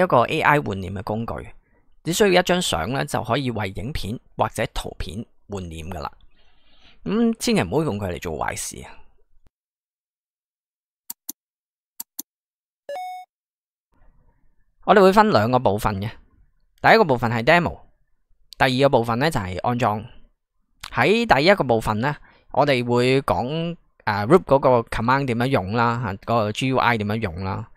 一个 AI 换脸嘅工具，只需要一张相咧就可以为影片或者图片换脸噶啦。咁千祈唔好用佢嚟做坏事啊！我哋会分两个部分嘅，第一个部分系 demo，第二个部分咧就系安装。喺第一个部分咧，我哋会讲诶 Rip 嗰个 command 点样用啦，个 GUI 点样用啦，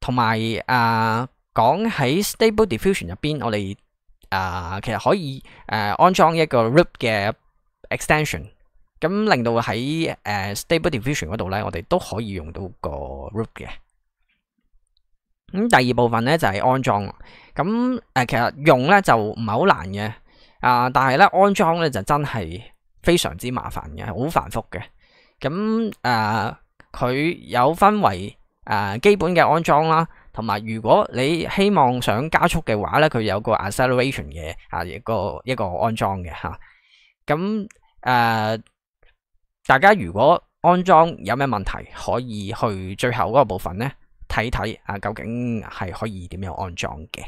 同埋啊。讲喺 Stable Diffusion 入边，我哋啊，其实可以诶安装一个 Rip 嘅 extension，咁令到喺诶 Stable Diffusion 嗰度咧，我哋都可以用到个 Rip 嘅。咁第二部分咧就系安装，咁诶其实用咧就唔系好难嘅，啊，但系咧安装咧就真系非常之麻烦嘅，好繁复嘅。咁诶，佢有分为诶基本嘅安装啦。同埋，如果你希望想加速嘅話咧，佢有個 acceleration 嘅啊一個一个安裝嘅吓。咁诶，大家如果安裝有咩問題，可以去最後嗰部分咧睇睇啊，究竟係可以點樣安裝嘅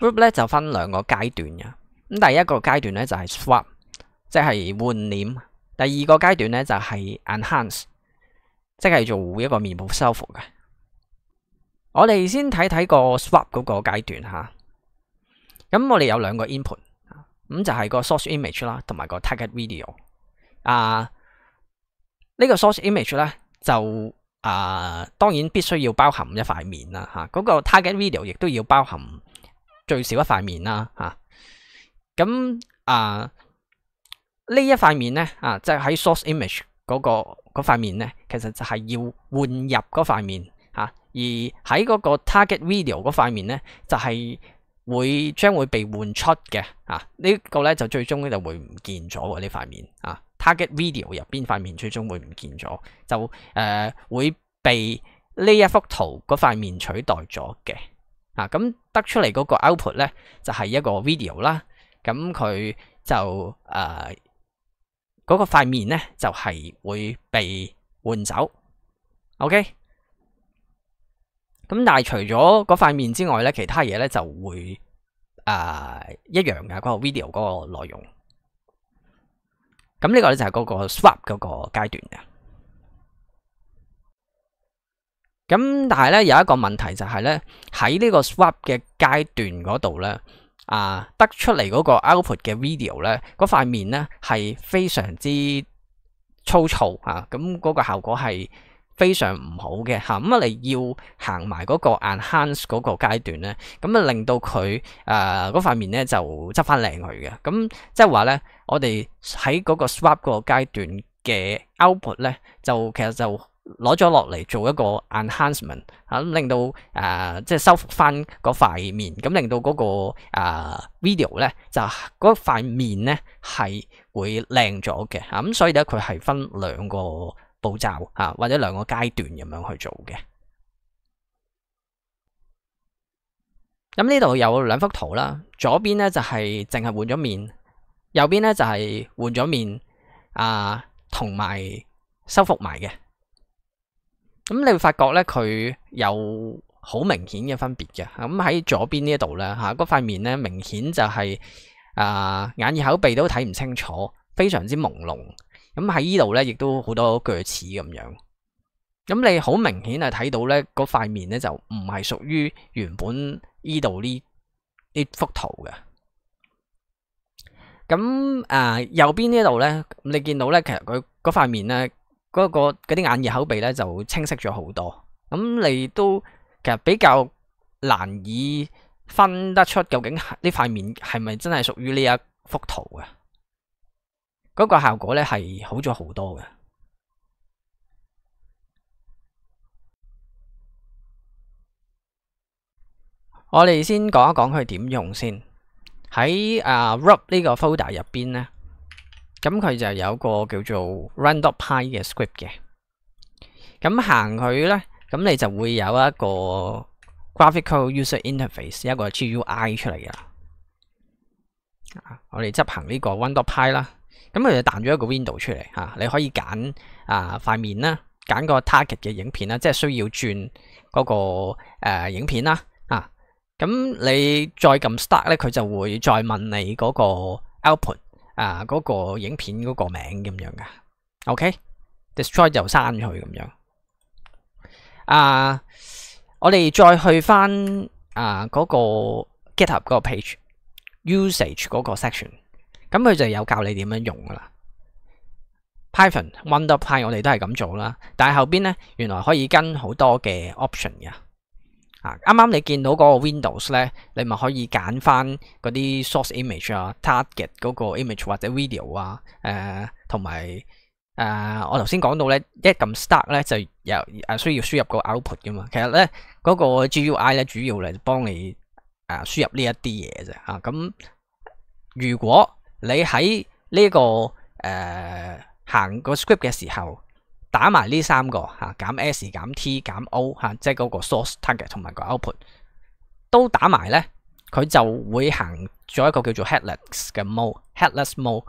r o u p 咧就分兩個階段嘅。咁第一個階段咧就係 swap。即系换脸，第二个阶段咧就系 enhance，即系做一个面部修复嘅。我哋先睇睇个 swap 嗰个阶段吓，咁我哋有两个 input，咁就系个 source image 啦，同埋个 target video。啊，呢个 source image 咧就啊，当然必须要包含一块面啦吓，嗰个 target video 亦都要包含最少一块面啦吓。咁啊。呢一块面咧，啊，即係喺 source image 嗰個嗰塊面咧，其實就係要換入嗰塊面嚇，而喺嗰個 target video 嗰塊面咧，就係會將會被換出嘅啊，呢個咧就最終咧就會唔見咗呢塊面啊。target video 入邊塊面最終會唔見咗，就誒會被呢一幅圖嗰塊面取代咗嘅啊。咁得出嚟嗰個 output 咧就係一個 video 啦，咁佢就誒。嗰个块面咧就系会被换走，OK，咁但系除咗嗰块面之外咧，其他嘢咧就会诶一样嘅嗰个 video 嗰个内容。咁呢个咧就系嗰个 swap 嗰个阶段嘅。咁但系咧有一个问题就系咧喺呢个 swap 嘅阶段嗰度咧。啊，得出嚟嗰個 output 嘅 video 咧，嗰塊面咧係非常之粗糙吓，咁嗰個效果係非常唔好嘅吓。咁啊，你要行埋嗰個 enhance 嗰個階段咧，咁啊令到佢诶嗰塊面咧就執翻靚佢嘅。咁即係話咧，我哋喺嗰個 swap 嗰個階段嘅 output 咧，就其實就～攞咗落嚟做一個 enhancement 啊，令到誒即係修復翻嗰塊面，咁令到嗰個 video 咧就嗰塊面咧係會靚咗嘅啊，咁所以咧佢係分兩個步驟啊，或者兩個階段咁樣去做嘅。咁呢度有兩幅圖啦，左邊咧就係淨係換咗面，右邊咧就係換咗面啊，同埋修復埋嘅。咁你會發覺咧，佢有好明顯嘅分別嘅。咁喺左邊呢一度咧，吓嗰塊面咧，明顯就係啊眼耳口鼻都睇唔清楚，非常之朦朧。咁喺依度咧，亦都好多锯齒咁樣。咁你好明顯啊，睇到咧嗰塊面咧就唔係屬於原本依度呢呢幅圖嘅。咁啊右邊呢度咧，你見到咧，其實佢嗰塊面咧。嗰个嗰啲眼耳口鼻咧就清晰咗好多，咁你都其实比较难以分得出究竟呢块面系咪真系属于呢一幅图啊？嗰个效果咧系好咗好多嘅。我哋先讲一讲佢点用先，喺啊 Rub 呢个 folder 入边咧。咁佢就有个叫做 r a n d o m Pi 嘅 script 嘅，咁行佢咧，咁你就会有一个 graphical user interface，一个 GUI 出嚟嘅啦。啊，我哋执行呢个 w i n d o w Pi 啦，咁佢就弹咗一个 window 出嚟吓，你可以拣啊块面啦，拣个 target 嘅影片啦，即系需要转嗰个诶影片啦，啊，咁你再揿 start 咧，佢就会再问你嗰个 output。啊，嗰個影片嗰個名咁樣噶，OK，destroy 就刪佢咁樣。啊，我哋再去翻啊嗰個 GitHub 嗰個 page，usage 嗰個 section，咁佢就有教你點樣用啦。p y t h o n w o n d e r p y 我哋都係咁做啦，但係後边咧原來可以跟好多嘅 option 嘅。啊，啱啱你見到嗰個 Windows 咧，你咪可以揀翻嗰啲 source image 啊、target 嗰個 image 或者 video 啊，誒同埋誒我頭先講到咧，一撳 Start 咧就有誒需要輸入個 output 噶嘛。其實咧嗰個 GUI 咧主要嚟幫你誒輸入呢一啲嘢啫。啊，咁如果你喺呢個誒行個 script 嘅時候，打埋呢三個嚇，減 S 減 T 減 O 嚇，即係嗰個 source target 同埋個 output 都打埋咧，佢就會行咗一個叫做 headless 嘅 mode，headless mode，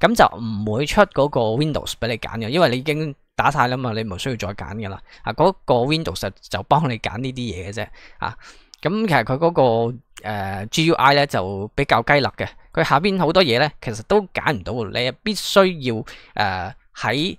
咁就唔會出嗰個 windows 俾你揀嘅，因為你已經打晒啦嘛，你唔需要再揀嘅啦。啊，嗰個 windows 就幫你揀呢啲嘢嘅啫。啊，咁其實佢嗰個 GUI 咧就比較雞肋嘅，佢下邊好多嘢咧，其實都揀唔到，你必須要誒喺。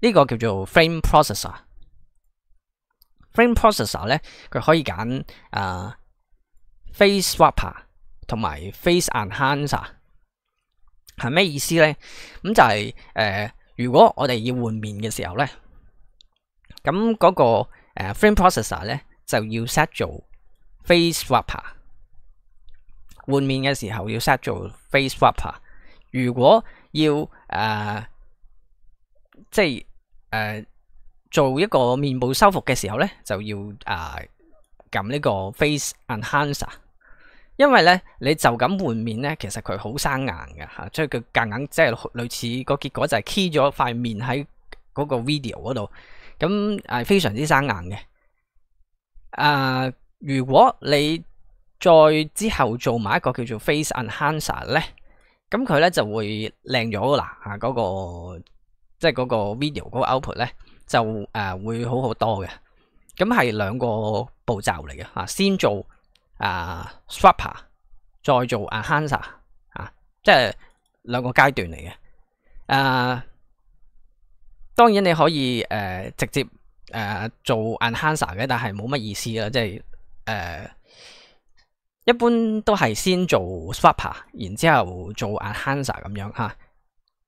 呢個叫做 Frame Processor。Frame Processor 咧，佢可以揀誒 Face Swapper 同埋 Face Enhancer 係咩意思咧？咁就係誒，如果我哋要換面嘅時候咧，咁嗰個 Frame Processor 咧就要 set 做 Face Swapper 換面嘅時候要 set 做 Face Swapper。如果要誒，即系诶，做一个面部修复嘅时候咧，就要诶揿呢个 face enhancer，因为咧你就咁换面咧，其实佢好生硬嘅吓，所以佢夹硬即系类似个结果就系 key 咗块面喺嗰个 video 嗰度，咁系非常之生硬嘅。啊，如果你再之后做埋一个叫做 face enhancer 咧，咁佢咧就会靓咗啦吓，嗰个。即係嗰個 video 嗰個 output 咧，就誒會好好多嘅。咁係兩個步驟嚟嘅嚇，先做啊 swapper，再做 e n h a n c e r 嚇，即係兩個階段嚟嘅。誒，當然你可以誒直接誒做 a n c e r 嘅，但係冇乜意思啦，即係誒一般都係先做 swapper，然之後做 e n h a n c e r 咁樣嚇。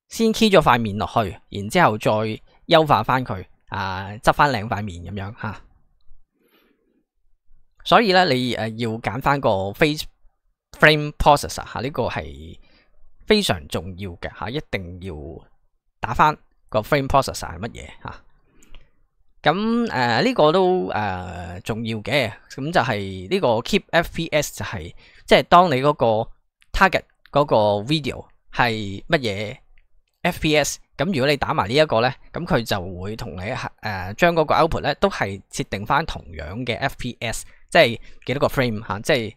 先 key 咗块面落去，然之后再优化翻佢啊，执翻两块面咁样吓。所以咧，你诶要拣翻个 face frame processor 吓，呢个系非常重要嘅吓，一定要打翻个 frame processor 系乜嘢吓。咁诶呢个都诶重要嘅，咁就系呢个 keep fps 就系即系当你嗰个 target 嗰个 video 系乜嘢。FPS，咁如果你打埋呢一个咧，咁佢就会同你诶将嗰个 output 咧都系设定翻同样嘅 FPS，即系几多个 frame 吓，即系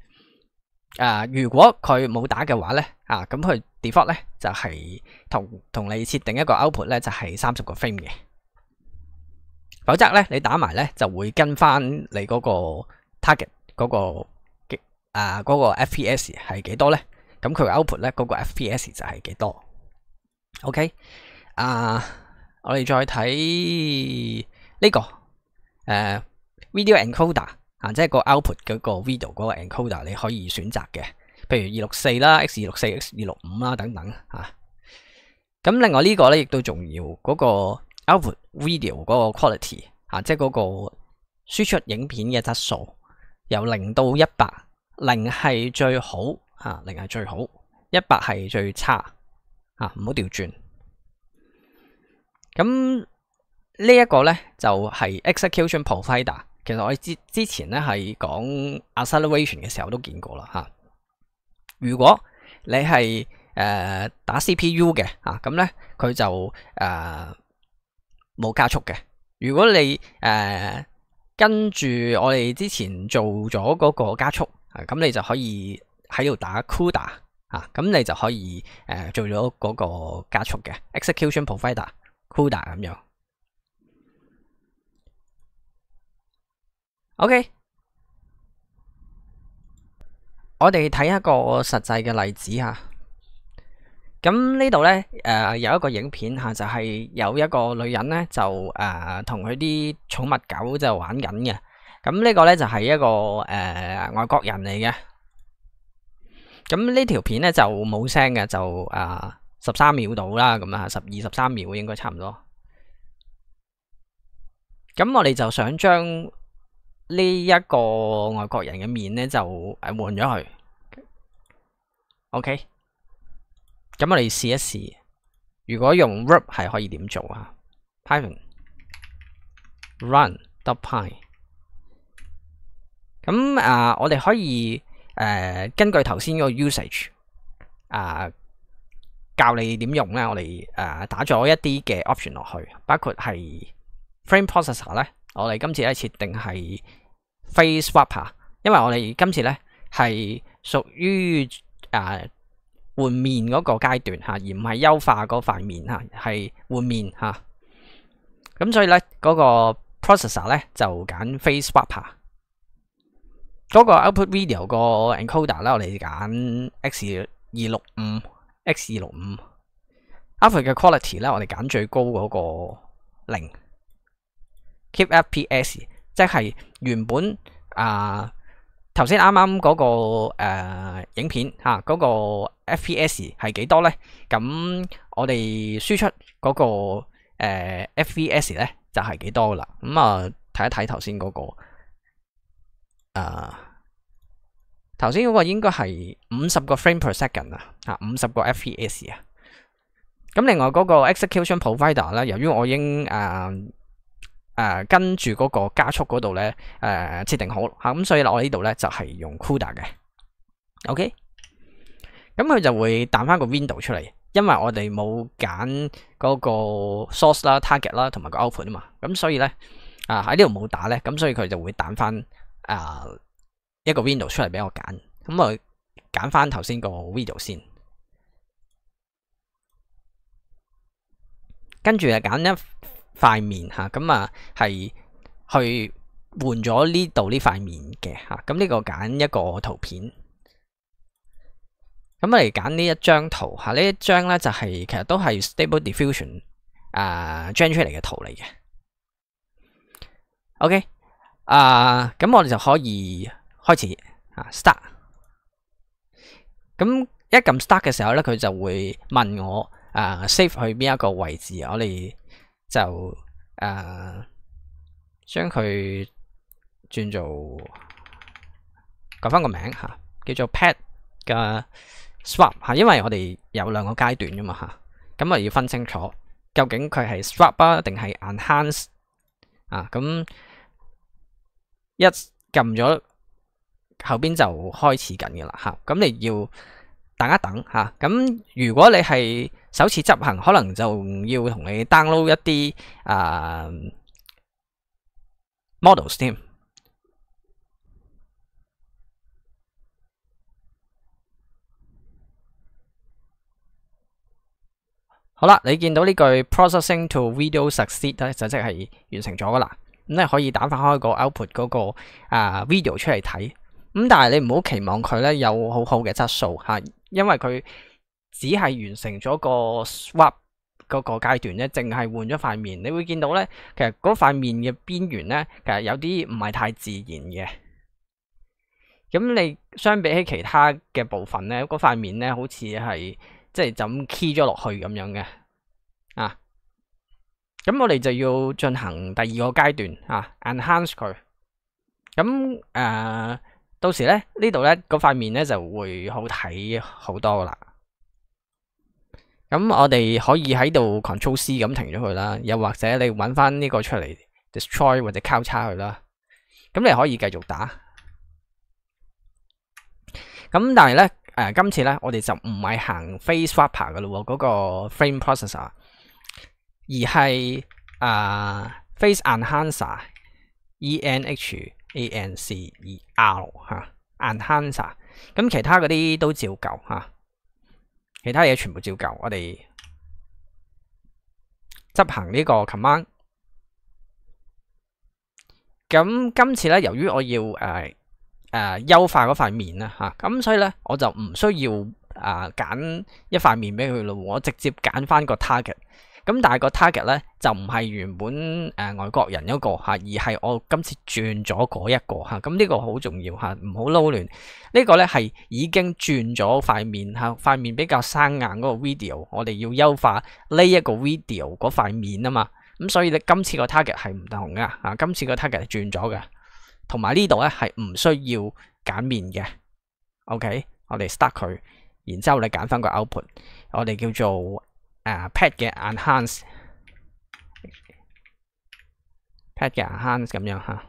诶如果佢冇打嘅话咧啊，咁佢 default 咧就系同同你设定一个 output 咧就系三十个 frame 嘅，否则咧你打埋咧就会跟翻你嗰个 target 嗰个嘅啊个 FPS 系几多咧，咁佢 output 咧嗰个 FPS 就系几多。OK，啊，我哋再睇呢个诶 video encoder 啊，即系个 output 嗰个 video 嗰个 encoder 你可以选择嘅，譬如二六四啦、X 二六四、X 二六五啦等等吓。咁另外呢个咧亦都重要，嗰个 output video 嗰个 quality 啊，即系嗰个输出影片嘅质素，由零到一百，零系最好啊，零系最好，一百系最差。啊，唔好调轉。咁呢一個咧就係 execution provider，其實我哋之之前咧係講 acceleration 嘅時候都見過啦嚇。如果你係誒打 CPU 嘅啊，咁咧佢就诶冇加速嘅。如果你誒跟住我哋之前做咗嗰個加速啊，咁你就可以喺度打 CUDA。啊，咁你就可以誒做咗嗰個加速嘅 execution provider CUDA 咁樣。OK，我哋睇一個實際嘅例子嚇。咁呢度咧誒有一個影片嚇，就係有一個女人咧就誒同佢啲寵物狗就玩緊嘅。咁呢個咧就係一個誒外國人嚟嘅。咁呢条片咧就冇声嘅，就啊十三秒到啦，咁啊十二十三秒应该差唔多。咁我哋就想将呢一个外国人嘅面咧就诶换咗佢。OK，咁我哋试一试，如果用 r u p 系可以点做啊？Python run d o t p y 咁啊，我哋可以。誒根據頭先个個 usage，啊教你點用咧，我哋誒打咗一啲嘅 option 落去，包括係 frame processor 咧，我哋今次咧設定係 face swap 因為我哋今次咧係屬於诶換面嗰個階段吓，而唔係優化嗰塊面吓，係換面吓。咁所以咧嗰個 processor 咧就揀 face swap 嗰个 output video 个 encoder 啦，我哋拣 X 二六五 X 二六五，output 嘅 quality 咧，我哋拣最高嗰个零，keep FPS，即系原本啊头先啱啱嗰个诶影片吓嗰个 FPS 系几多咧？咁我哋输出嗰个诶 FPS 咧就系几多噶啦？咁啊睇一睇头先嗰个。诶，头先嗰个应该系五十个 frame per second 啊，吓五十个 FPS 啊。咁另外嗰个 execution provider 咧，由于我已经诶诶跟住嗰个加速嗰度咧诶设定好吓，咁所以我呢度咧就系用 CUDA 嘅。OK，咁佢就会弹翻个 window 出嚟，因为我哋冇拣嗰个 source 啦、target 啦，同埋个 output 啊嘛。咁所以咧啊喺呢度冇打咧，咁所以佢就会弹翻。啊，一个 window 出嚟俾我拣，咁啊拣翻头先个 window 先，跟住啊拣一块面吓，咁啊系去换咗呢度呢块面嘅吓，咁呢个拣一个图片，咁嚟拣呢一张图吓，呢一张咧就系其实都系 stable diffusion 啊 g e n e r a t 嚟嘅图嚟嘅，OK。啊，咁我哋就可以开始啊，start。咁一揿 start 嘅时候咧，佢就会问我啊，save 去边一个位置？我哋就诶，将佢转做改翻个名吓，叫做 pad 嘅 swap 吓，因为我哋有两个阶段噶嘛吓，咁啊要分清楚究竟佢系 swap 啊定系 enhance 啊咁。一撳咗後边就開始緊嘅啦吓，咁你要等一等吓，咁如果你係首次執行，可能就要同你 download 一啲啊 models 添。好啦，你見到呢句 processing to video succeed 咧，就即係完成咗噶啦。咁咧可以打翻開個 output 嗰個啊 video 出嚟睇，咁但系你唔好期望佢咧有好好嘅質素吓，因為佢只係完成咗個 swap 嗰個階段咧，淨係換咗塊面。你會見到咧，其實嗰塊面嘅邊緣咧，其實有啲唔係太自然嘅。咁你相比起其他嘅部分咧，嗰塊面咧好似係即係就咁 key 咗落去咁樣嘅啊。咁我哋就要进行第二个阶段啊，enhance 佢。咁诶，到时咧呢度咧嗰块面咧就会好睇好多啦。咁我哋可以喺度 control C 咁停咗佢啦，又或者你搵翻呢个出嚟 destroy 或者交叉佢啦。咁你可以继续打。咁但系咧，诶，今次咧我哋就唔系行 face wrapper 噶咯，嗰个 frame processor。而係誒 face enhancer，E-N-H-A-N-C-E-R 嚇，enhancer。咁其他嗰啲都照舊嚇，其他嘢全部照舊。我哋執行呢個，n 晚咁今次咧，由於我要誒誒優化嗰塊面啦嚇，咁所以咧我就唔需要啊揀一塊面俾佢咯，我直接揀翻個 target。咁但系个 target 咧就唔系原本诶外国人一个吓，而系我今次转咗嗰一个吓。咁呢个好重要吓，唔好捞乱呢个咧系已经转咗块面吓，块面比较生硬嗰个 video，我哋要优化呢一个 video 嗰块面啊嘛。咁所以你今次个 target 系唔同噶吓，今次个 target 系转咗嘅，同埋呢度咧系唔需要拣面嘅。OK，我哋 start 佢，然之后你拣翻个 output，我哋叫做。啊，pad 嘅 enhance，pad 嘅 enhance 咁樣吓。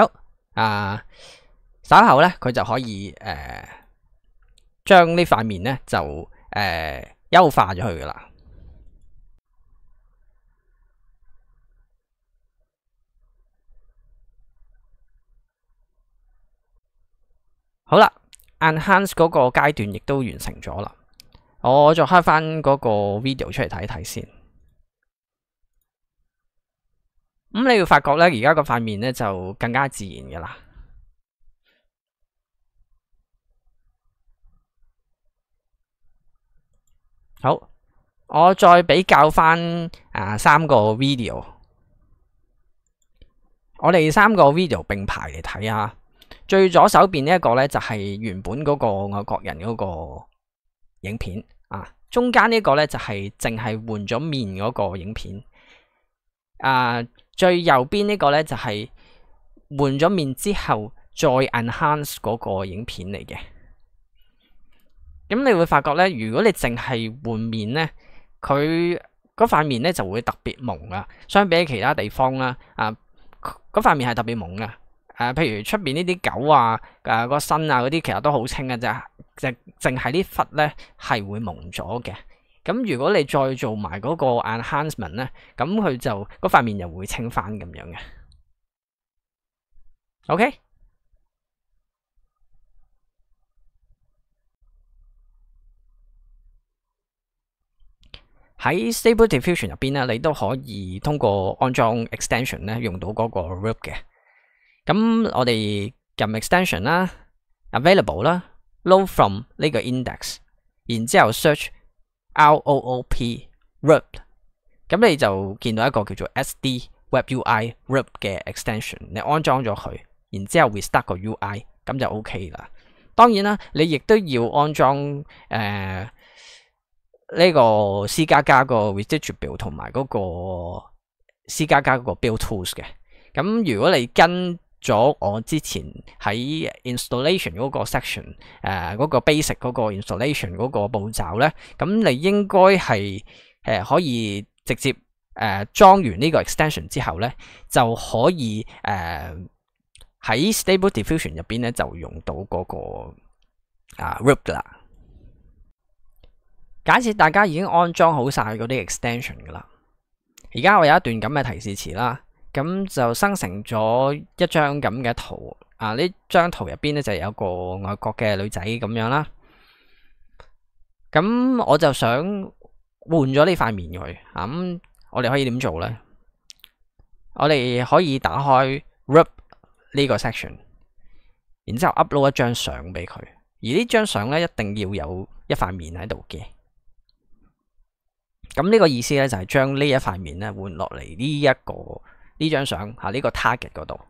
好，啊稍後咧，佢就可以诶，将呢塊面咧就诶優化咗佢噶啦。好啦。enhance 嗰个阶段亦都完成咗啦，我再开翻嗰个 video 出嚟睇睇先。咁你要发觉咧，而家个块面咧就更加自然噶啦。好，我再比较翻啊三个 video，我哋三个 video 并排嚟睇下。最左手边呢一个咧就系原本嗰个外国人嗰个影片啊，中间呢个咧就系净系换咗面嗰个影片啊，最右边呢个咧就系换咗面之后再 enhance 嗰个影片嚟嘅。咁你会发觉咧，如果你净系换面咧，佢嗰块面咧就会特别蒙噶，相比起其他地方啦，啊，嗰块面系特别蒙噶。誒，譬如出边呢啲狗啊、誒個身啊嗰啲，其實都好清嘅啫，就淨係啲忽咧係會蒙咗嘅。咁如果你再做埋嗰個 enhancement 咧，咁佢就嗰塊面又會清翻咁樣嘅。OK 喺 stable diffusion 入邊咧，你都可以通過安装 extension 咧，用到嗰個 r o o p 嘅。咁我哋揿 extension 啦，available 啦，load from 呢个 index，然之後 search LOOP r u b 咁你就見到一個叫做 SD Web UI r u b 嘅 extension，你安裝咗佢，然之後 restart 个 UI，咁就 OK 啦。當然啦，你亦都要安裝诶呢個 C 加加 e Visual u 同埋嗰個 C 加加嗰 Build Tools 嘅。咁如果你跟咗我之前喺 installation 嗰個 section，誒嗰個 basic 嗰個 installation 嗰個步驟咧，咁你應該係誒可以直接誒裝完呢個 extension 之後咧，就可以誒喺 stable diffusion 入邊咧就用到嗰個啊 r o p 嘅啦。假設大家已經安裝好晒嗰啲 extension 噶啦，而家我有一段咁嘅提示詞啦。咁就生成咗一张咁嘅图，啊呢张图入边咧就有个外国嘅女仔咁样啦。咁我就想换咗呢块面佢，啊咁我哋可以点做呢？我哋可以打开 r i b 呢个 section，然之后 upload 一张相俾佢，而呢张相咧一定要有一块面喺度嘅。咁呢个意思咧就系将呢一块面咧换落嚟呢一个。呢张相吓呢个 target 嗰度，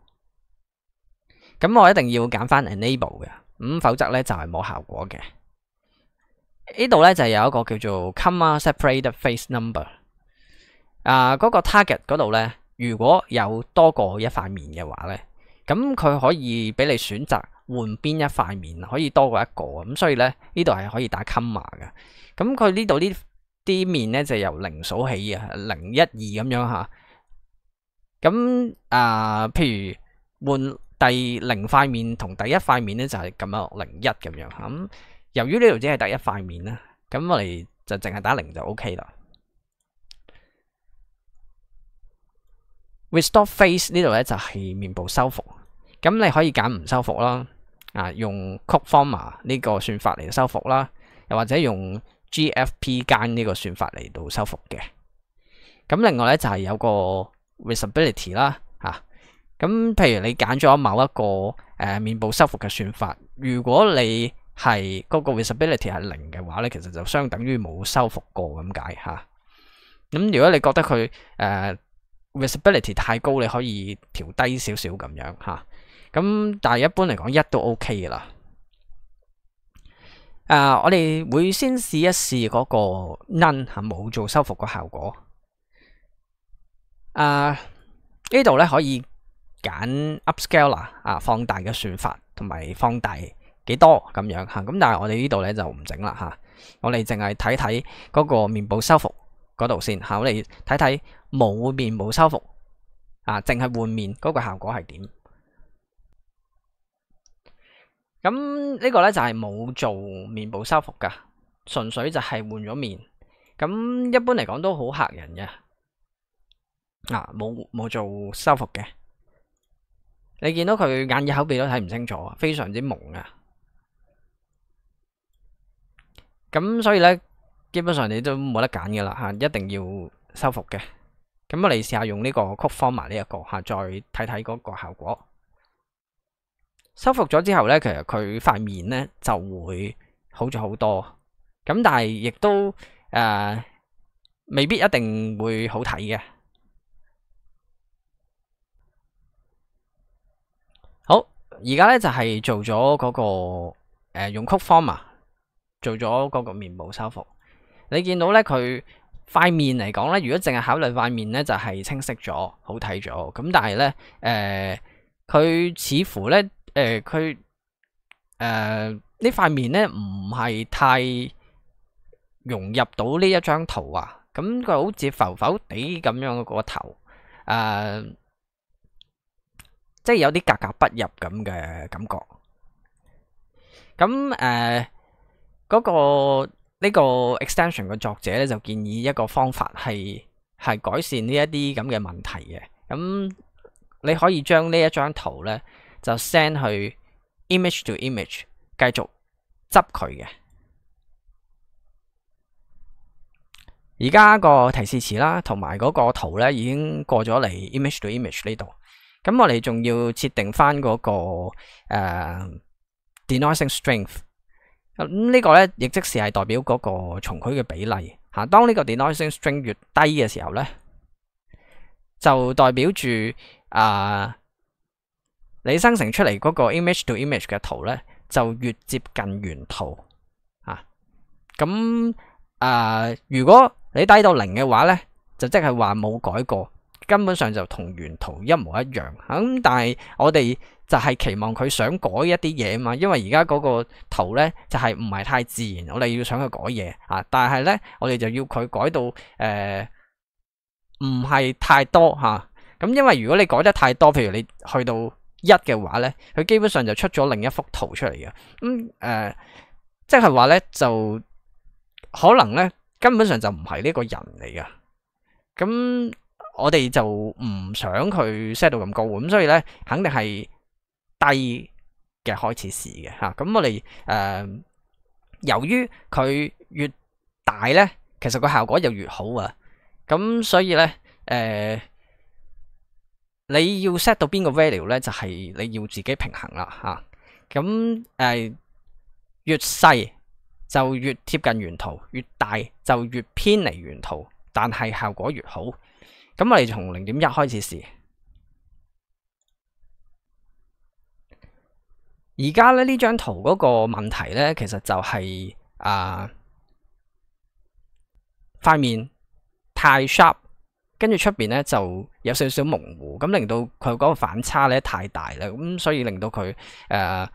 咁我一定要拣翻 enable 嘅，咁否则咧就系冇效果嘅。呢度咧就有一个叫做 comma separated face number，啊嗰个 target 嗰度咧，如果有多过一块面嘅话咧，咁佢可以俾你选择换边一块面，可以多过一个，咁所以咧呢度系可以打 comma 嘅。咁佢呢度呢啲面咧就由零数起啊，零一二咁样吓。咁啊，譬如換第零塊面同第一塊面咧，就係咁樣零一咁樣。咁由於呢度只係第一塊面啦，咁我哋就淨係打零就 O K 啦。Restore face 呢度咧就係面部修復，咁你可以揀唔修復啦，啊用 c o k f o r m a 呢個算法嚟修復啦，又或者用 GFP 間呢個算法嚟到修復嘅。咁另外咧就係有個。visibility 啦吓，咁譬如你揀咗某一個誒面部修復嘅算法，如果你係嗰個 visibility 係零嘅話咧，其實就相等於冇修復過咁解吓。咁如果你覺得佢誒 visibility 太高，你可以調低少少咁樣吓。咁但係一般嚟講一都 OK 啦。誒，我哋會先試一試嗰個 none 冇做修復個效果。啊，呢度咧可以拣 u p s c a l e 啊，放大嘅算法同埋放大几多咁样吓，咁但系我哋呢度咧就唔整啦吓，我哋净系睇睇嗰个面部修复嗰度先。吓，我哋睇睇冇面部修复啊，净系换面嗰个效果系点？咁呢个咧就系冇做面部修复噶，纯粹就系换咗面，咁一般嚟讲都好吓人嘅。啊，冇冇做修复嘅，你见到佢眼耳口鼻都睇唔清楚，非常之蒙啊！咁所以咧，基本上你都冇得拣嘅啦吓，一定要修复嘅。咁我嚟试下用呢个曲方埋呢一个吓，再睇睇嗰个效果。修复咗之后咧，其实佢块面咧就会好咗好多，咁但系亦都诶未必一定会好睇嘅。而家咧就系做咗嗰个诶用曲方啊，做咗嗰个面部修复。你见到咧佢块面嚟讲咧，如果净系考虑块面咧，就系清晰咗，好睇咗。咁但系咧，诶佢似乎咧，诶佢诶呢块面咧唔系太融入到呢一张图啊。咁佢好似浮浮地咁样个头，诶。即系有啲格格不入咁嘅感觉，咁诶嗰个呢个 extension 嘅作者咧就建议一个方法系系改善呢一啲咁嘅问题嘅。咁你可以将呢一张图咧就 send 去 image to image，继续执佢嘅。而家个提示词啦，同埋嗰个图咧已经过咗嚟 image to image 呢度。咁我哋仲要设定翻嗰个诶 denoising strength，咁呢个咧亦即是系代表嗰个从區嘅比例吓。当呢个 denoising strength 越低嘅时候咧，就代表住诶你生成出嚟嗰个 image to image 嘅图咧就越接近原图啊。咁诶如果你低到零嘅话咧，就即系话冇改过。根本上就同原圖一模一樣，咁但系我哋就係期望佢想改一啲嘢嘛，因為而家嗰個圖咧就係唔係太自然，我哋要想佢改嘢嚇，但系咧我哋就要佢改到诶唔係太多吓。咁因為如果你改得太多，譬如你去到一嘅話咧，佢基本上就出咗另一幅圖出嚟嘅。咁誒，即係話咧就可能咧根本上就唔係呢個人嚟噶，咁。我哋就唔想佢 set 到咁高，咁所以咧肯定系低嘅开始试嘅吓。咁我哋诶，由于佢越大咧，其实个效果又越好啊。咁所以咧诶，你要 set 到边个 value 咧，就系你要自己平衡啦吓。咁诶，越细就越贴近原图，越大就越偏离原图，但系效果越好。咁我哋从零点一开始试。而家咧呢张图嗰问题咧，其实就系啊块面太 sharp，跟住出边咧就有少少模糊，咁令到佢嗰反差咧太大啦，咁所以令到佢诶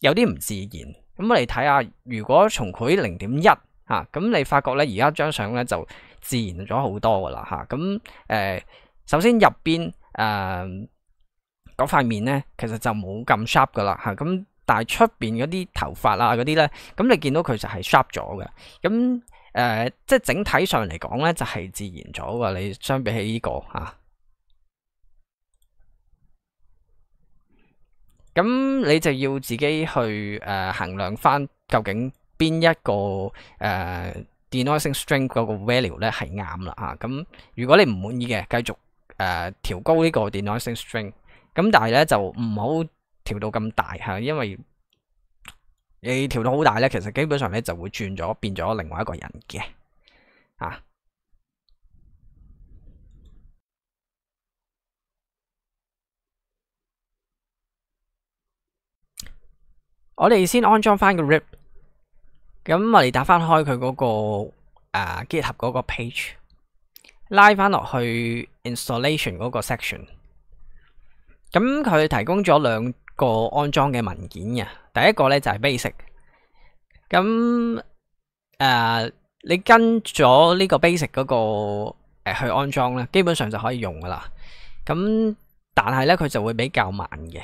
有啲唔自然。咁我哋睇下，如果从佢零点一。吓，咁你發覺咧，而家張相咧就自然咗好多噶啦嚇。咁誒，首先入邊誒嗰塊面咧，其實就冇咁 sharp 噶啦嚇。咁但係出邊嗰啲頭髮啊嗰啲咧，咁你見到佢就係 sharp 咗嘅。咁誒，即係整體上嚟講咧，就係自然咗噶。你相比起呢個嚇，咁你就要自己去誒衡量翻究竟。边一个诶，denoising s t r i n g 嗰个 value 咧系啱啦吓。咁如果你唔满意嘅，继续诶调高呢个 denoising s t r i n g 咁但系咧就唔好调到咁大吓，因为你调到好大咧，其实基本上咧就会转咗，变咗另外一个人嘅。啊，我哋先安装翻个 RIP。咁我哋打翻开佢嗰个诶结合嗰个 page，拉翻落去 installation 嗰个 section。咁佢提供咗两个安装嘅文件嘅，第一个咧就系 basic。咁诶，你跟咗呢个 basic 嗰个诶去安装咧，基本上就可以用噶啦。咁但系咧，佢就会比较慢嘅。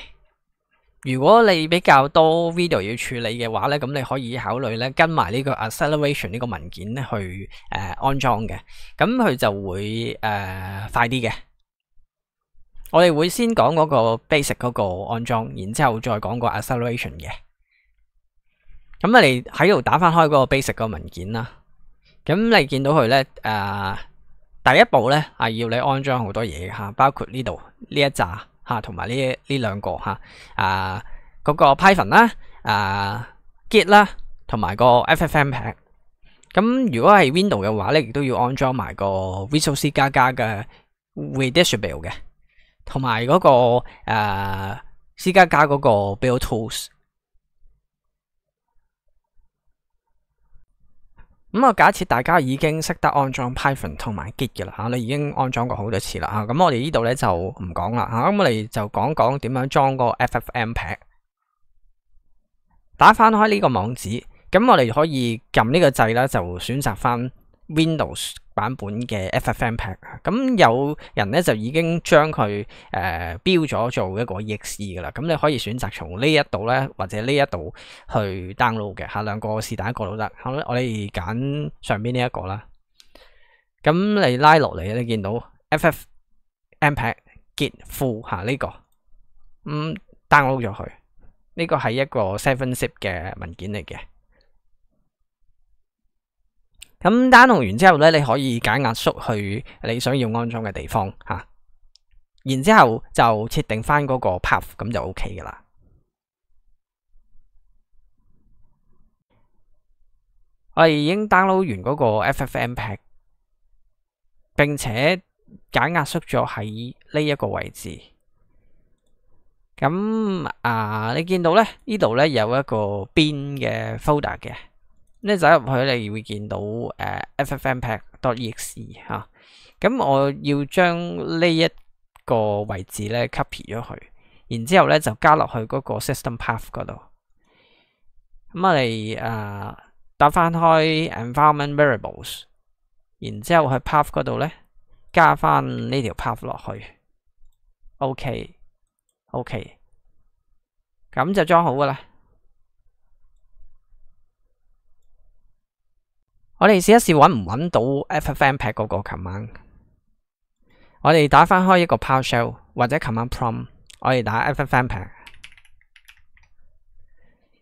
如果你比较多 video 要处理嘅话咧，咁你可以考虑咧跟埋呢个 acceleration 呢个文件咧去诶安装嘅，咁佢就会诶快啲嘅。我哋会先讲嗰个 basic 嗰个安装，然之后再讲个 acceleration 嘅。咁啊，你喺度打翻开嗰个 basic 个文件啦。咁你见到佢咧诶第一步咧系要你安装好多嘢吓，包括呢度呢一扎。啊，同埋呢呢兩個吓，啊嗰個 Python 啦，啊 Git 啦，同埋個 f f m 平。咁如果係 Window 嘅話咧，亦都要安裝埋個 Visual C 加加嘅 r e d i s t r i b u t l e 嘅，同埋嗰個 C 加加嗰個 Build Tools。咁啊，假設大家已經識得安裝 Python 同埋 Git 嘅啦嚇，你已經安裝過好多次啦嚇，咁我哋呢度咧就唔講啦嚇，咁我哋就講講點樣裝個 FFmpeg。打翻開呢個網址，咁我哋可以撳呢個掣咧，就選擇翻。Windows 版本嘅 FFmpeg k 咁有人咧就已經將佢誒標咗做一個 exe 噶啦，咁你可以選擇從呢一度咧或者呢一度去 download 嘅，嚇兩個是但一個都得，好啦，我哋揀上邊呢一個啦，咁你拉落嚟你見到 FFmpeg 結庫嚇呢個，咁 download 咗佢，呢個係一個 seven zip 嘅文件嚟嘅。咁 download 完之后咧，你可以解压缩去你想要安装嘅地方吓，然之后就设定翻嗰个 path，咁就 OK 噶啦。我哋已经 download 完嗰个 FFmpeg，并且解压缩咗喺呢一个位置。咁啊，你见到咧呢度咧有一个边嘅 folder 嘅。你走入去，你會見到誒 ffmpeg.exe 吓，咁我要將呢一個位置咧 copy 咗佢，然之後咧就加落去嗰個 system path 嗰度。咁我哋诶打翻開 environment variables，然之後去 path 嗰度咧加翻呢條 path 落去。OK，OK，咁就裝好噶啦。我哋试一试揾唔揾到 f f m p c k 嗰个？琴晚我哋打翻开一个 PowerShell 或者琴晚 Prom，我哋打 f f m p c k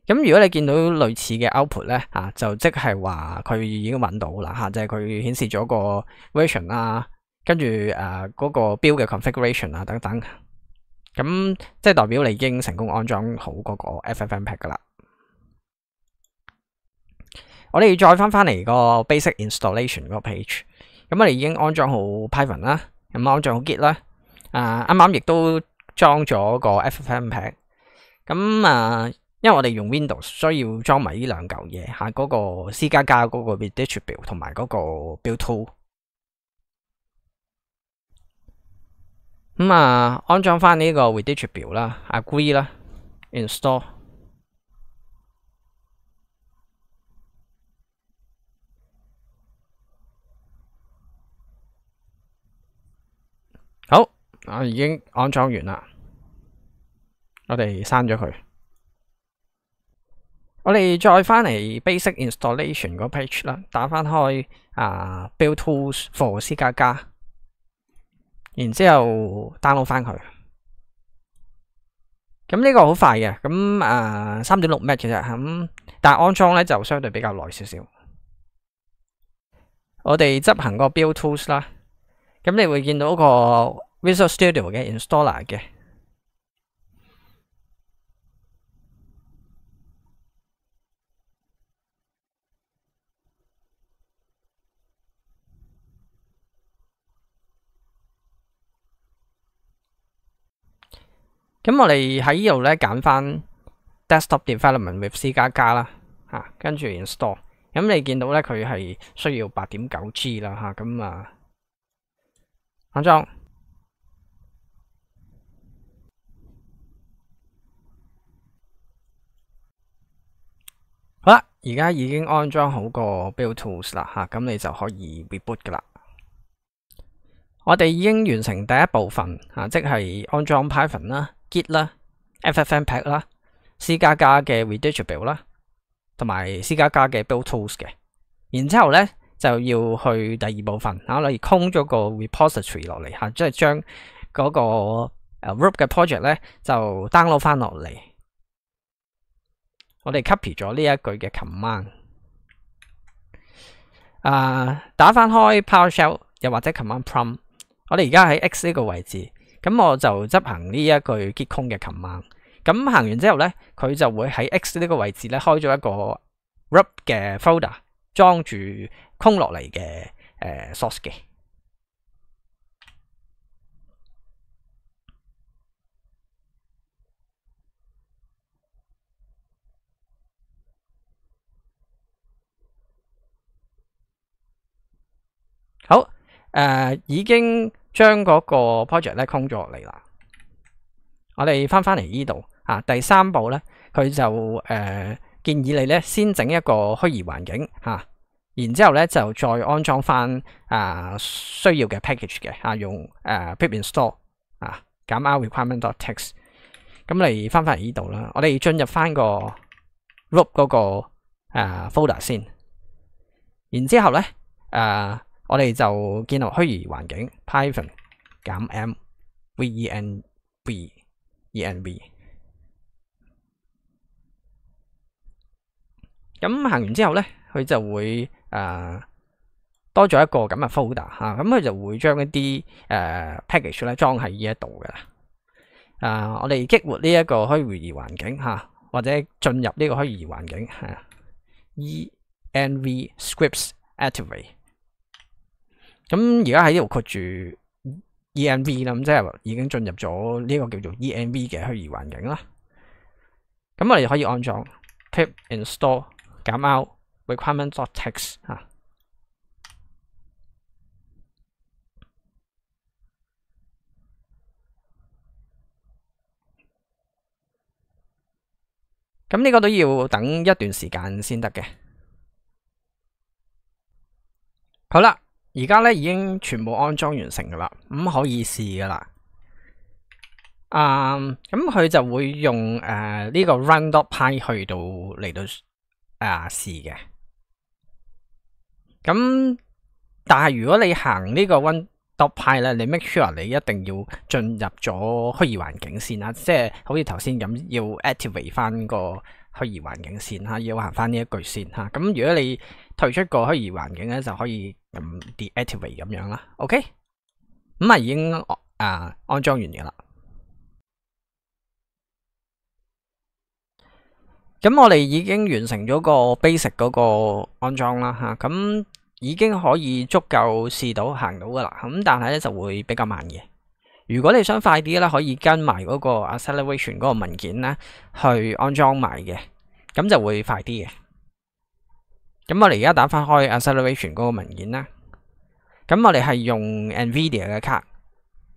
咁如果你见到类似嘅 Output 咧，啊就即系话佢已经揾到啦吓，即系佢显示咗个 Version 啦，跟住诶嗰个标嘅 Configuration 啊等等，咁即系代表你已经成功安装好嗰个 f f m p c k 噶啦。我哋再翻翻嚟個 basic installation 個 page，咁我哋已經安裝好 Python 啦，咁安裝好 Git 啦，啊啱啱亦都裝咗個 f f m p c k 咁啊，因為我哋用 Windows，需要裝埋呢兩嚿嘢吓，嗰個 C 加家嗰個 virtual t 同埋嗰個 build tool。咁啊，安裝翻呢個 w i t r t u a l 啦，agree 啦，install。啊，已经安装完啦。我哋删咗佢。我哋再翻嚟 Basic Installation 嗰 page 啦，打翻开啊，Build Tools for C 加加，然之后 download 翻佢。咁呢个好快嘅，咁啊三点六 Mac 其实咁，但系安装咧就相对比较耐少少。我哋执行个 Build Tools 啦，咁你会见到个。Visual Studio 嘅 installer 嘅，咁我哋喺呢度咧，拣翻 Desktop Development with C 加加啦，吓，跟住 install，咁你见到咧佢系需要八点九 G 啦，吓，咁啊安裝。而家已經安裝好個 build tools 啦，嚇咁你就可以 reboot 噶啦。我哋已經完成第一部分，嚇即係安裝 Python 啦、Git 啦、FFmpeg 啦、C 加加嘅 r e d t r i b l e 啦，同埋 C 加加嘅 build tools 嘅。然之後咧就要去第二部分，例如空咗個 repository 落嚟嚇，即係將嗰個 r o p t 嘅 project 咧就 download 翻落嚟。我哋 copy 咗呢一句嘅 command，啊，打翻开 PowerShell，又或者 command Prom，我哋而家喺 X 呢个位置，咁我就执行呢一句建空嘅 command，咁行完之后咧，佢就会喺 X 呢个位置咧开咗一个 rub 嘅 folder，装住空落嚟嘅诶 source 嘅。好，诶，已经将嗰个 project 咧空咗落嚟啦。我哋翻翻嚟呢度，吓第三步咧，佢就诶建议你咧先整一个虚拟环境吓，然之后咧就再安装翻啊需要嘅 package 嘅，啊用诶 pip install 啊减 r e requirement.txt，咁嚟翻翻嚟呢度啦。我哋进入翻个 root 嗰个诶 folder 先，然之后咧诶。我哋就建立虛擬環境，Python 减 M v env env 咁行完之後咧，佢就會誒多咗一個咁嘅 folder 嚇，咁佢就會將一啲誒 package 咧裝喺呢一度嘅啦。誒，我哋激活呢一個虛擬環境嚇，或者進入呢個虛擬環境嚇，env scripts activate。咁而家喺呢度括住 E.M.V 啦，咁即系已經進入咗呢個叫做 E.M.V 嘅虛擬環境啦。咁我哋可以安装 pip install，out u r e q i r e m e n text dot 嚇。咁呢個都要等一段時間先得嘅。好啦。而家咧已经全部安装完成噶啦，咁可以试噶啦。啊，咁佢就会用诶呢个 r u n d o w Pi 去到嚟到啊试嘅。咁但系如果你行呢个 r i n d o w Pi 咧，你 make sure 你一定要进入咗虚拟环境先啦，即系好似头先咁要 activate 翻个虚拟环境线吓，要行翻呢一句先吓。咁如果你退出个虚拟环境咧，就可以。咁 deactivate 咁样啦，OK，咁啊已经啊安装完嘅啦。咁我哋已经完成咗个 basic 嗰个安装啦，吓咁已经可以足够试到行到噶啦。咁但系咧就会比较慢嘅。如果你想快啲咧，可以跟埋嗰个 acceleration 嗰个文件咧去安装埋嘅，咁就会快啲嘅。咁我哋而家打翻开 acceleration 嗰个文件啦。咁我哋系用 NVIDIA 嘅卡，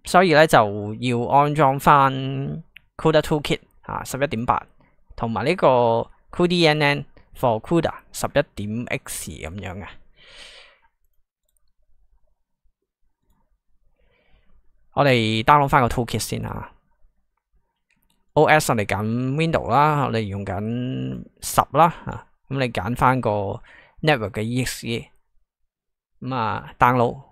所以咧就要安装翻 CUDA Toolkit 啊，十一点八，同埋呢个 CUDA NN for CUDA 十一点 X 咁样嘅。我哋 download 翻个 Toolkit 先啊。OS 我哋揀 Window 啦，我哋用紧十啦，啊，咁你拣翻个。Network 嘅嘢嘢，咁啊，download。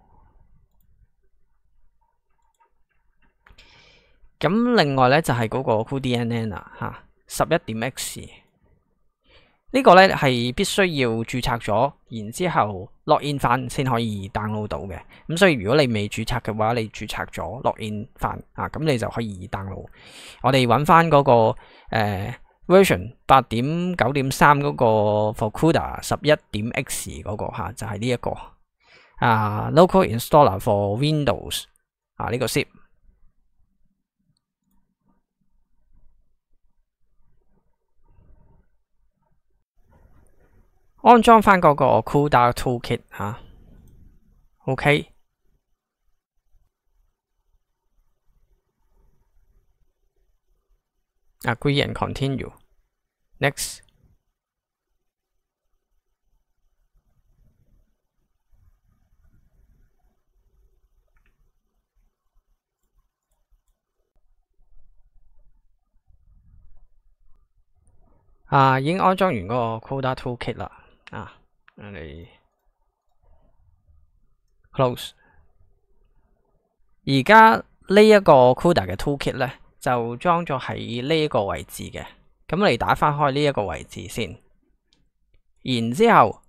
咁另外咧就系嗰个 c o o d n n 啊，吓十一点 X。呢个咧系必须要注册咗，然之后 login 翻先可以 download 到嘅。咁所以如果你未注册嘅话，你注册咗 login 翻啊，咁你就可以 download。我哋揾翻嗰个誒。version 八点九点三嗰个 for CUDA 十一点 X 嗰个吓就系呢一个啊 local installer for Windows 啊呢个 zip。安装翻嗰个 CUDA Toolkit 吓 OK。agree and continue。Next，啊，已經安裝完嗰個 Cuda Toolkit 啦。啊，你 close。而家呢一個 Cuda 嘅 Toolkit 咧？就裝咗喺呢個位置嘅，咁你打翻開呢一個位置先，然之後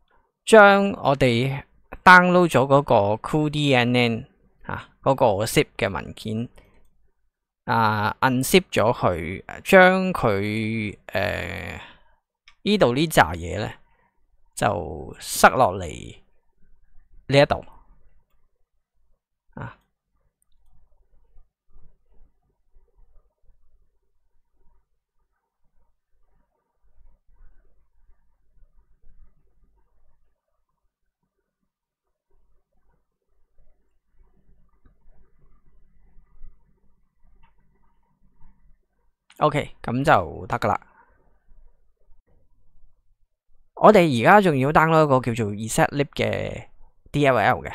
將我哋 download 咗嗰個 cool d n n 啊嗰個 zip 嘅文件啊 unzip 咗佢，將佢誒呢度呢扎嘢咧就塞落嚟呢度。OK，咁就得噶啦。我哋而家仲要 download 一个叫做 Reset Lip 嘅 DLL 嘅。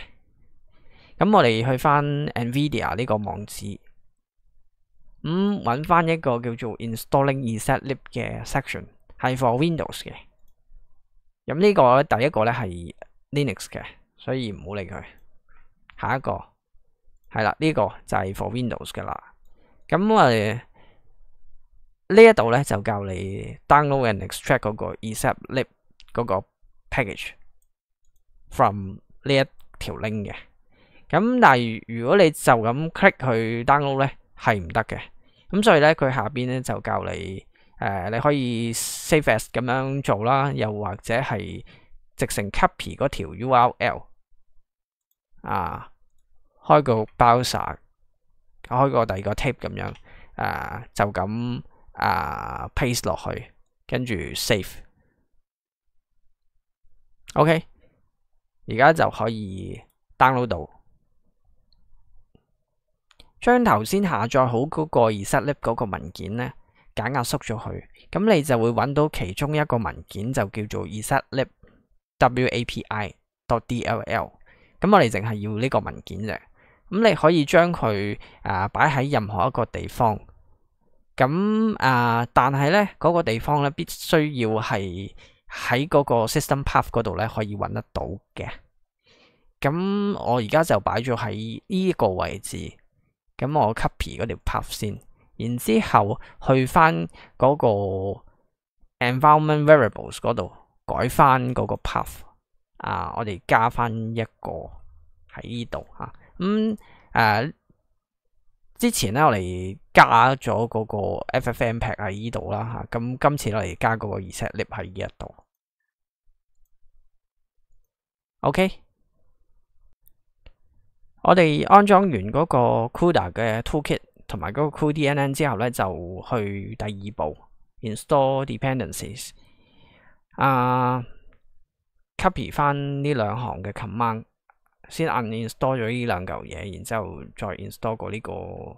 咁我哋去翻 NVIDIA 呢个网址，咁搵翻一个叫做 Installing Reset Lip 嘅 section，系 for Windows 嘅。咁呢个第一个咧系 Linux 嘅，所以唔好理佢。下一个系啦，呢个就系 for Windows 噶啦。咁我哋。呢一度咧就教你 download and extract 嗰个 e p l i p 嗰个 package from 呢一条 link 嘅。咁但系如果你就咁 click 去 download 咧系唔得嘅。咁所以咧佢下边咧就教你诶，你可以 save as 咁样做啦，又或者系直成 copy 嗰条 URL 啊，开个 browser，开个第二个 t a p 咁样诶，就咁。啊，paste 落去，跟住 save。OK，而家就可以 download 到，将头先下载好嗰个 e s e i p 嗰个文件呢，减压缩咗佢，咁你就会揾到其中一个文件就叫做 setup.wapi.dll。咁我哋净系要呢个文件啫，咁你可以将佢啊摆喺任何一个地方。咁啊！但系咧，嗰个地方咧，必须要系喺嗰个 system path 嗰度咧，可以揾得到嘅。咁我而家就摆咗喺呢个位置。咁我 copy 嗰条 path 先，然之后去翻嗰个 environment variables 嗰度改翻嗰个 path。啊，我哋加翻一个喺呢度吓。咁诶，之前咧我哋。加咗嗰个 f f m p c k 喺呢度啦吓，咁今次嚟加嗰个 r e s e t l i e 喺呢一度。OK，我哋安装完嗰个 CUDA 嘅 Toolkit 同埋嗰个 CUDA NN 之后咧，就去第二步 install dependencies。啊，copy 翻呢两行嘅 command，先 uninstall 咗呢两嚿嘢，然之后再 install 过呢个。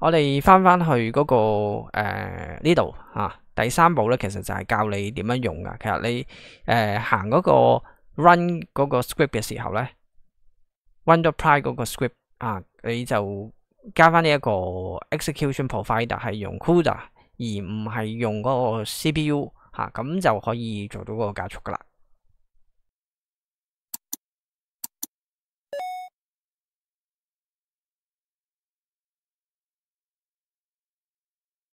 我哋翻翻去嗰个诶呢度吓，第三步咧其实就系教你点样用噶。其实你诶行嗰个 run 嗰个 script 嘅时候咧，Wunderpie 嗰个 script 啊，你就加翻呢一个 execution p r o v i d e r 系用 CUDA 而唔系用嗰个 CPU 吓，咁就可以做到嗰个加速噶啦。